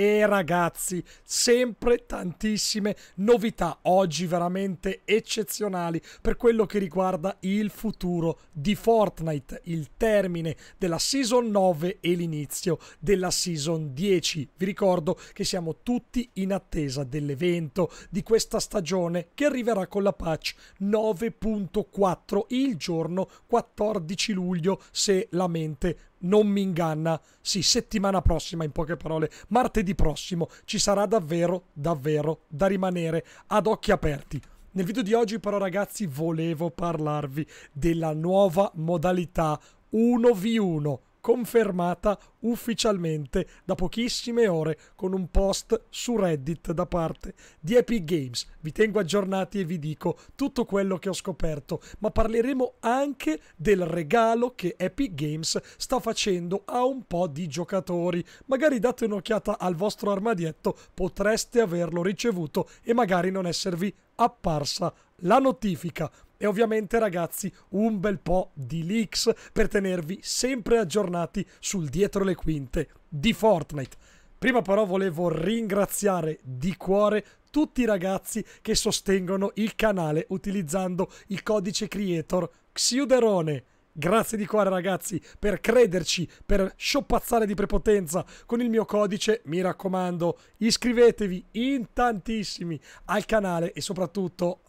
e ragazzi, sempre tantissime novità oggi veramente eccezionali per quello che riguarda il futuro di Fortnite, il termine della season 9 e l'inizio della season 10. Vi ricordo che siamo tutti in attesa dell'evento di questa stagione che arriverà con la patch 9.4 il giorno 14 luglio se la mente non mi inganna. Sì, settimana prossima in poche parole, martedì mercoledì prossimo. Ci sarà davvero, davvero da rimanere ad occhi aperti. Nel video di oggi però ragazzi volevo parlarvi della nuova modalità 1v1 confermata ufficialmente da pochissime ore con un post su Reddit da parte di Epic Games. Vi tengo aggiornati e vi dico tutto quello che ho scoperto, ma parleremo anche del regalo che Epic Games sta facendo a un po' di giocatori. Magari date un'occhiata al vostro armadietto, potreste averlo ricevuto e magari non esservi apparsa la notifica e ovviamente ragazzi un bel po' di leaks per tenervi sempre aggiornati sul dietro le quinte di Fortnite. Prima però volevo ringraziare di cuore tutti i ragazzi che sostengono il canale utilizzando il codice creator Xiuderone. Grazie di cuore ragazzi per crederci, per scioppazzare di prepotenza con il mio codice. Mi raccomando, iscrivetevi in tantissimi al canale e soprattutto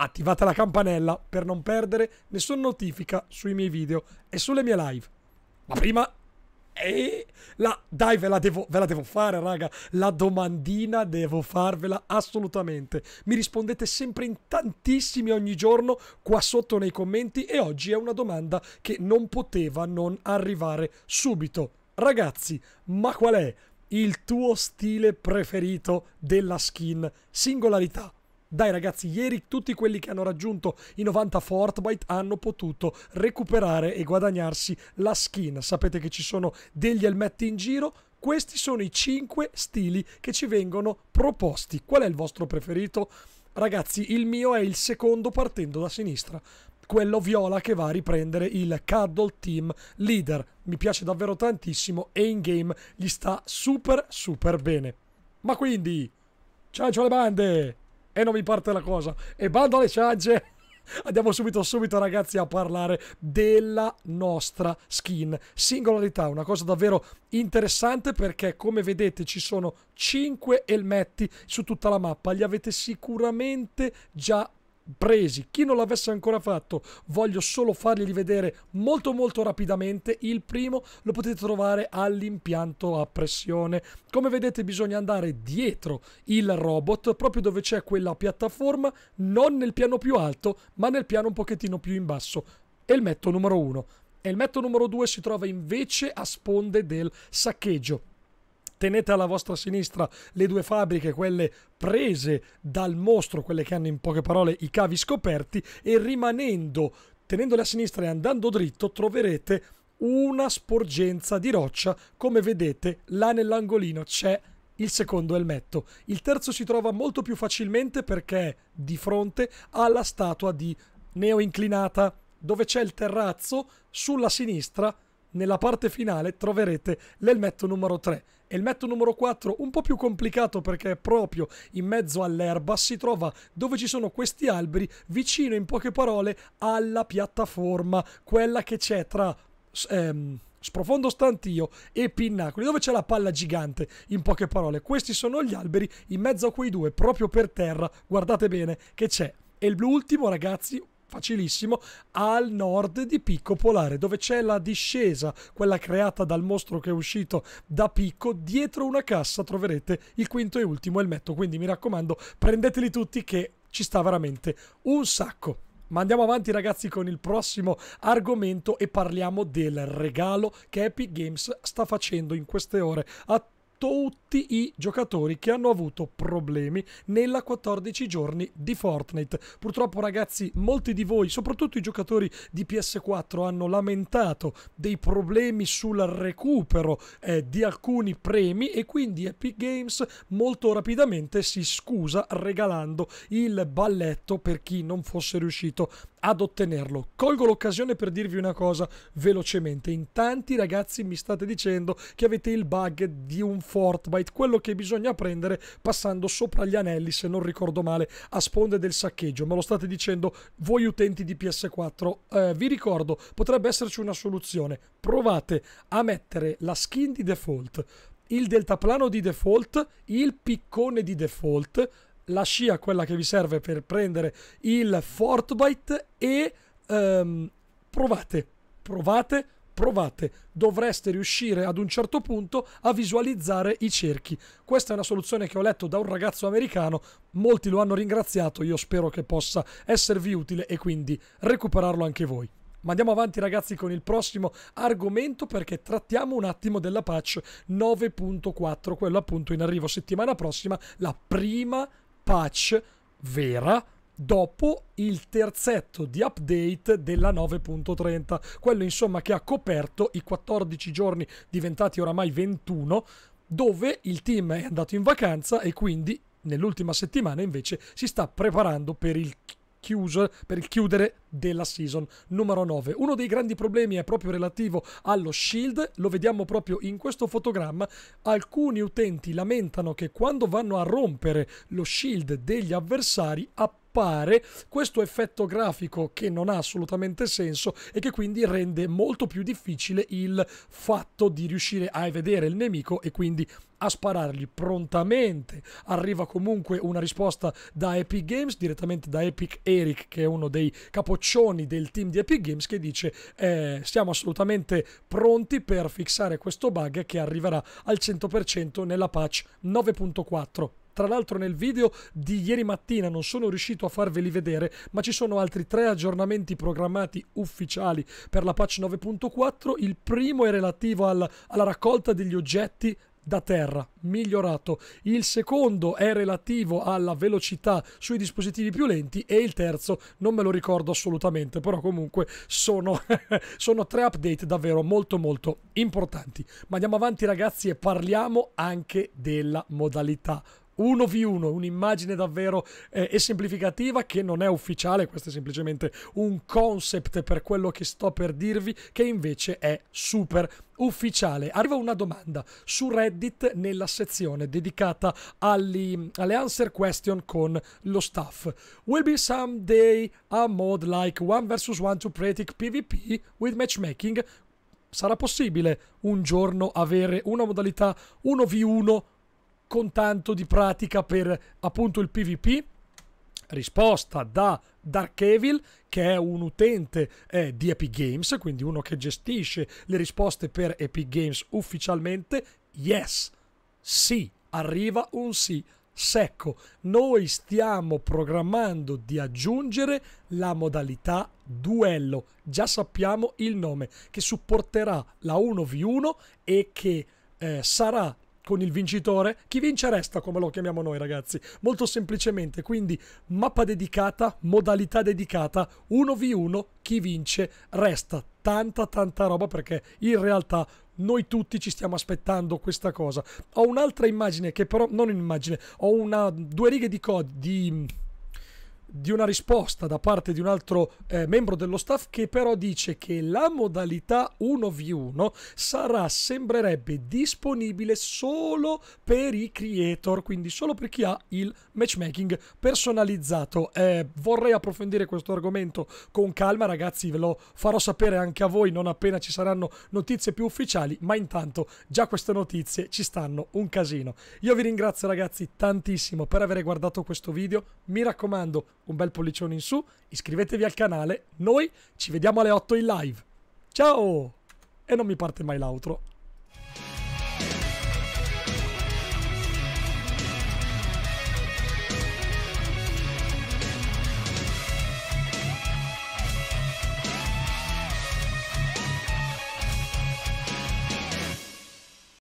attivate la campanella per non perdere nessuna notifica sui miei video e sulle mie live. Ma prima... Eh, la, dai, ve la, devo, ve la devo fare, raga. La domandina devo farvela assolutamente. Mi rispondete sempre in tantissimi ogni giorno qua sotto nei commenti e oggi è una domanda che non poteva non arrivare subito. Ragazzi, ma qual è il tuo stile preferito della skin Singolarità? Dai ragazzi, ieri tutti quelli che hanno raggiunto i 90 Fortnite hanno potuto recuperare e guadagnarsi la skin. Sapete che ci sono degli elmetti in giro? Questi sono i 5 stili che ci vengono proposti. Qual è il vostro preferito? Ragazzi, il mio è il secondo partendo da sinistra quello viola che va a riprendere il Cuddle Team Leader. Mi piace davvero tantissimo e in game gli sta super super bene. Ma quindi, ciao ciao le bande! e non mi parte la cosa. E bando alle ciance! Andiamo subito, subito ragazzi a parlare della nostra skin singolarità, una cosa davvero interessante perché come vedete ci sono 5 elmetti su tutta la mappa, li avete sicuramente già presi. chi non l'avesse ancora fatto, voglio solo fargli vedere molto molto rapidamente. Il primo lo potete trovare all'impianto a pressione. Come vedete bisogna andare dietro il robot, proprio dove c'è quella piattaforma, non nel piano più alto, ma nel piano un pochettino più in basso. E il metto numero uno. E il metto numero 2 si trova invece a sponde del saccheggio tenete alla vostra sinistra le due fabbriche, quelle prese dal mostro, quelle che hanno in poche parole i cavi scoperti e rimanendo, tenendole a sinistra e andando dritto, troverete una sporgenza di roccia, come vedete là nell'angolino c'è il secondo elmetto. Il terzo si trova molto più facilmente perché è di fronte alla statua di Neo inclinata, dove c'è il terrazzo, sulla sinistra nella parte finale troverete l'elmetto numero 3. Elmetto numero 4, un po' più complicato perché è proprio in mezzo all'erba si trova dove ci sono questi alberi, vicino in poche parole alla piattaforma, quella che c'è tra... Ehm, Sprofondo Stantio e Pinnacoli, dove c'è la palla gigante, in poche parole. Questi sono gli alberi, in mezzo a quei due, proprio per terra, guardate bene, che c'è. E l'ultimo, ragazzi, facilissimo, al nord di Picco Polare, dove c'è la discesa, quella creata dal mostro che è uscito da Picco. Dietro una cassa troverete il quinto e ultimo elmetto, quindi mi raccomando, prendeteli tutti che ci sta veramente un sacco. Ma andiamo avanti ragazzi con il prossimo argomento e parliamo del regalo che Epic Games sta facendo in queste ore a tutti i giocatori che hanno avuto problemi nella 14 giorni di Fortnite. Purtroppo ragazzi, molti di voi, soprattutto i giocatori di PS4, hanno lamentato dei problemi sul recupero eh, di alcuni premi e quindi Epic Games molto rapidamente si scusa regalando il balletto per chi non fosse riuscito ad ottenerlo. Colgo l'occasione per dirvi una cosa velocemente. In tanti ragazzi mi state dicendo che avete il bug di un Fortnite, quello che bisogna prendere passando sopra gli anelli, se non ricordo male, a sponde del saccheggio. Me lo state dicendo voi utenti di PS4. Eh, vi ricordo, potrebbe esserci una soluzione. Provate a mettere la skin di default, il deltaplano di default, il piccone di default, la scia, quella che vi serve per prendere il Fortnite e... Ehm, provate, provate provate, dovreste riuscire ad un certo punto a visualizzare i cerchi. Questa è una soluzione che ho letto da un ragazzo americano, molti lo hanno ringraziato, io spero che possa esservi utile e quindi recuperarlo anche voi. Ma andiamo avanti ragazzi con il prossimo argomento perché trattiamo un attimo della patch 9.4, quello appunto in arrivo settimana prossima, la prima patch vera dopo il terzetto di update della 9.30, quello insomma che ha coperto i 14 giorni diventati oramai 21 dove il team è andato in vacanza e quindi nell'ultima settimana invece si sta preparando per il chiuso per il chiudere della season numero 9. Uno dei grandi problemi è proprio relativo allo shield, lo vediamo proprio in questo fotogramma. Alcuni utenti lamentano che quando vanno a rompere lo shield degli avversari appare sviluppare questo effetto grafico che non ha assolutamente senso e che quindi rende molto più difficile il fatto di riuscire a vedere il nemico e quindi a sparargli prontamente. Arriva comunque una risposta da Epic Games, direttamente da Epic Eric, che è uno dei capoccioni del team di Epic Games, che dice eh, siamo assolutamente pronti per fissare questo bug che arriverà al 100% nella patch 9.4. Tra l'altro nel video di ieri mattina non sono riuscito a farveli vedere, ma ci sono altri tre aggiornamenti programmati ufficiali per la patch 9.4. Il primo è relativo al, alla raccolta degli oggetti da terra, migliorato. Il secondo è relativo alla velocità sui dispositivi più lenti e il terzo non me lo ricordo assolutamente, però comunque sono, sono tre update davvero molto molto importanti. Ma andiamo avanti ragazzi e parliamo anche della modalità 1v1, un'immagine davvero eh, esemplificativa che non è ufficiale, questo è semplicemente un concept per quello che sto per dirvi, che invece è super ufficiale. Arriva una domanda su Reddit nella sezione dedicata agli, alle answer question con lo staff. Will be someday a mod like 1 vs 1 to predict PvP with matchmaking? Sarà possibile un giorno avere una modalità 1v1 con tanto di pratica per appunto il PvP? Risposta da Dark Evil, che è un utente eh, di Epic Games, quindi uno che gestisce le risposte per Epic Games ufficialmente, yes, sì, arriva un sì secco. Noi stiamo programmando di aggiungere la modalità duello, già sappiamo il nome, che supporterà la 1v1 e che eh, sarà con il vincitore. Chi vince resta, come lo chiamiamo noi, ragazzi. Molto semplicemente, quindi mappa dedicata, modalità dedicata, 1v1, chi vince resta. Tanta, tanta roba perché in realtà noi tutti ci stiamo aspettando questa cosa. Ho un'altra immagine che però, non un'immagine, ho una, due righe di codice, di di una risposta da parte di un altro eh, membro dello staff che però dice che la modalità 1v1 sarà, sembrerebbe, disponibile solo per i creator, quindi solo per chi ha il matchmaking personalizzato. Eh, vorrei approfondire questo argomento con calma, ragazzi, ve lo farò sapere anche a voi non appena ci saranno notizie più ufficiali, ma intanto già queste notizie ci stanno un casino. Io vi ringrazio ragazzi tantissimo per aver guardato questo video, mi raccomando un bel pollicione in su, iscrivetevi al canale, noi ci vediamo alle 8 in live. Ciao! E non mi parte mai l'altro.